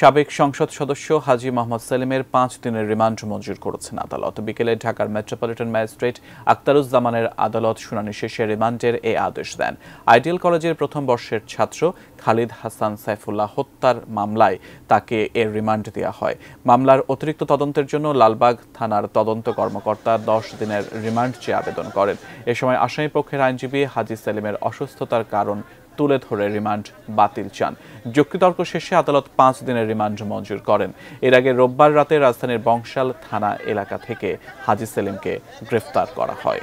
সাবেক সংসদ সদস্য হাজি মোহাম্মদ সেলিমের পাঁচ দিনের রিমান্ড মঞ্জুর করেছেন আদালত বিকেলে ঢাকার মেট্রোপলিটন ম্যাজিস্ট্রেট আক্তারুজ্জামানের আদালত শুনানি শেষে রিমান্ডের এ আদেশ দেন আইডিয়াল কলেজের প্রথম বর্ষের ছাত্র খালিদ হাসান সাইফুল্লাহ হত্যার মামলায় তাকে এর রিমান্ড দেওয়া হয় মামলার অতিরিক্ত তদন্তের জন্য লালবাগ থানার তদন্ত কর্মকর্তা দশ দিনের রিমান্ড চেয়ে আবেদন করেন এ সময় আসামিপক্ষের আইনজীবী হাজি সেলিমের অসুস্থতার কারণ তুলে ধরে রিমান্ড বাতিল চান যুক্তিতর্ক শেষে আদালত পাঁচ দিনের রিমান্ড মঞ্জুর করেন এর আগে রোববার রাতে রাজধানীর বংশাল থানা এলাকা থেকে হাজি সেলিমকে গ্রেফতার করা হয়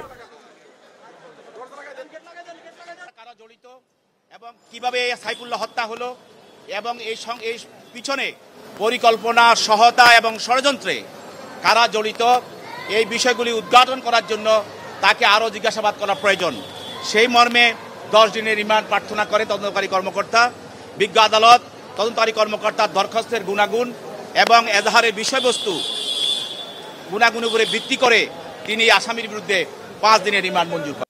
এবং কিভাবে সাইফুল্লাহ হত্যা হলো এবং এই এই পিছনে পরিকল্পনা সহতা এবং ষড়যন্ত্রে কারা জড়িত এই বিষয়গুলি উদ্ঘাটন করার জন্য তাকে আরও জিজ্ঞাসাবাদ করা প্রয়োজন সেই মর্মে দশ দিনের রিমান্ড প্রার্থনা করে তদন্তকারী কর্মকর্তা বিজ্ঞ আদালত তদন্তকারী কর্মকর্তার দরখাস্তের গুণাগুণ এবং এজাহারের বিষয়বস্তু গুণাগুণ উপরে ভিত্তি করে তিনি আসামির বিরুদ্ধে পাঁচ দিনের রিমান্ড মঞ্জুর